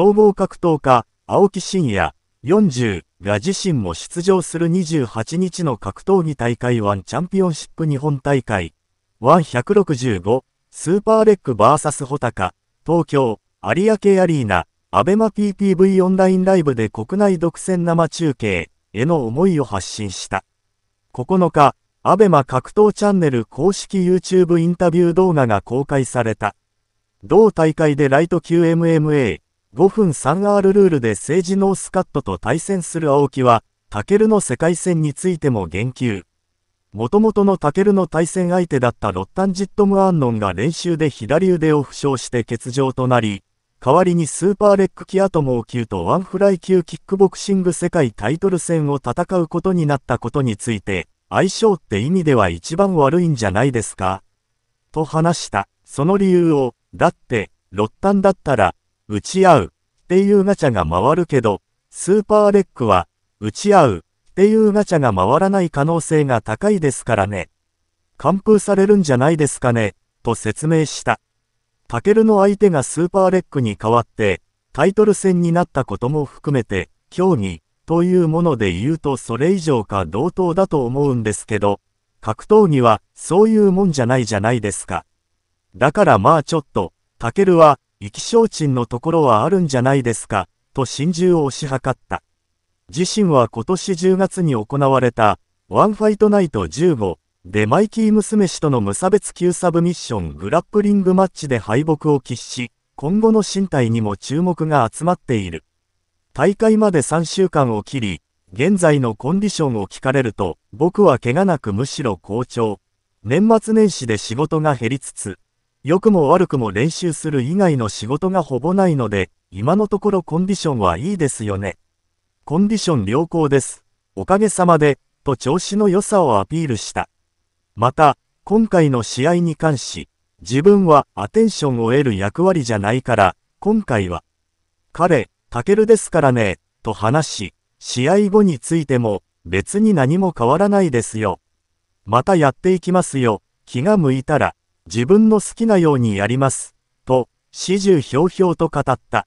総合格闘家、青木真也、40が自身も出場する28日の格闘技大会1チャンピオンシップ日本大会、165スーパーレック VS 穂高、東京、有明アリーナ、アベマ PPV オンラインライブで国内独占生中継への思いを発信した。9日、アベマ格闘チャンネル公式 YouTube インタビュー動画が公開された。同大会でライト級 MMA、5分 3R ルールで政治ノースカットと対戦する青木は、タケルの世界戦についても言及。もともとのタケルの対戦相手だったロッタンジットムアンノンが練習で左腕を負傷して欠場となり、代わりにスーパーレックキアトモー級とワンフライ級キックボクシング世界タイトル戦を戦うことになったことについて、相性って意味では一番悪いんじゃないですかと話した。その理由を、だって、ロッタンだったら、打ち合うっていうガチャが回るけど、スーパーレックは、打ち合うっていうガチャが回らない可能性が高いですからね。完封されるんじゃないですかね、と説明した。タケルの相手がスーパーレックに代わって、タイトル戦になったことも含めて、競技というもので言うとそれ以上か同等だと思うんですけど、格闘技はそういうもんじゃないじゃないですか。だからまあちょっと、タケルは意気消沈のところはあるんじゃないですか、と心中を推し量った。自身は今年10月に行われた、ワンファイトナイト15でマイキー娘氏との無差別級サブミッショングラップリングマッチで敗北を喫し、今後の身体にも注目が集まっている。大会まで3週間を切り、現在のコンディションを聞かれると、僕は怪我なくむしろ好調。年末年始で仕事が減りつつ、良くも悪くも練習する以外の仕事がほぼないので、今のところコンディションはいいですよね。コンディション良好です。おかげさまで、と調子の良さをアピールした。また、今回の試合に関し、自分はアテンションを得る役割じゃないから、今回は、彼、タケルですからね、と話し、試合後についても、別に何も変わらないですよ。またやっていきますよ、気が向いたら。自分の好きなようにやります、と、始終ひょうひょうと語った。